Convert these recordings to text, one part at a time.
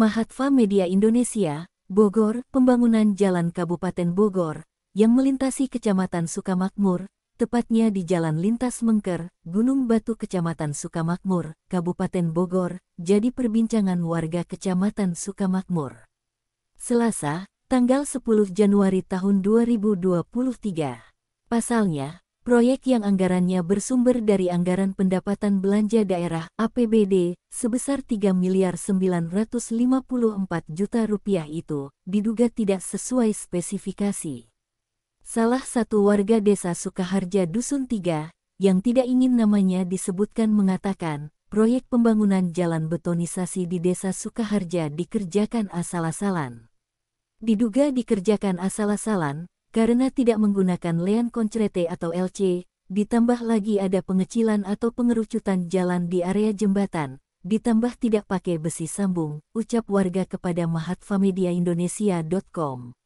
Mahatva Media Indonesia, Bogor, pembangunan Jalan Kabupaten Bogor, yang melintasi Kecamatan Sukamakmur, tepatnya di Jalan Lintas Mengker, Gunung Batu Kecamatan Sukamakmur, Kabupaten Bogor, jadi perbincangan warga Kecamatan Sukamakmur. Selasa, tanggal 10 Januari tahun 2023. Pasalnya, proyek yang anggarannya bersumber dari anggaran pendapatan belanja daerah APBD sebesar 3 miliar 954 juta rupiah itu diduga tidak sesuai spesifikasi. Salah satu warga desa Sukaharja Dusun tiga yang tidak ingin namanya disebutkan mengatakan, proyek pembangunan jalan betonisasi di desa Sukaharja dikerjakan asal-asalan. Diduga dikerjakan asal-asalan, karena tidak menggunakan lean concrete atau LC, ditambah lagi ada pengecilan atau pengerucutan jalan di area jembatan, ditambah tidak pakai besi sambung, ucap warga kepada mahatfamediaindonesia.com.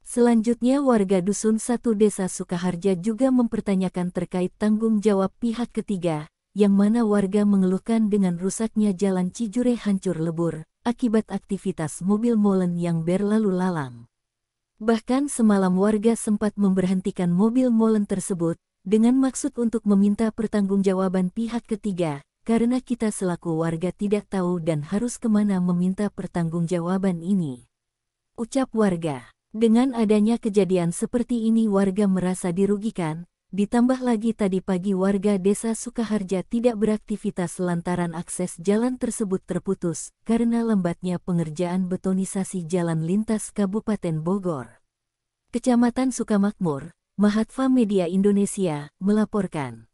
Selanjutnya warga Dusun satu Desa Sukaharja juga mempertanyakan terkait tanggung jawab pihak ketiga, yang mana warga mengeluhkan dengan rusaknya jalan Cijure hancur lebur, akibat aktivitas mobil molen yang berlalu lalang. Bahkan semalam warga sempat memberhentikan mobil molen tersebut dengan maksud untuk meminta pertanggungjawaban pihak ketiga karena kita selaku warga tidak tahu dan harus kemana meminta pertanggungjawaban ini. Ucap warga. Dengan adanya kejadian seperti ini warga merasa dirugikan, Ditambah lagi tadi pagi warga desa Sukaharja tidak beraktivitas lantaran akses jalan tersebut terputus karena lembatnya pengerjaan betonisasi jalan lintas Kabupaten Bogor. Kecamatan Sukamakmur, Mahatva Media Indonesia, melaporkan.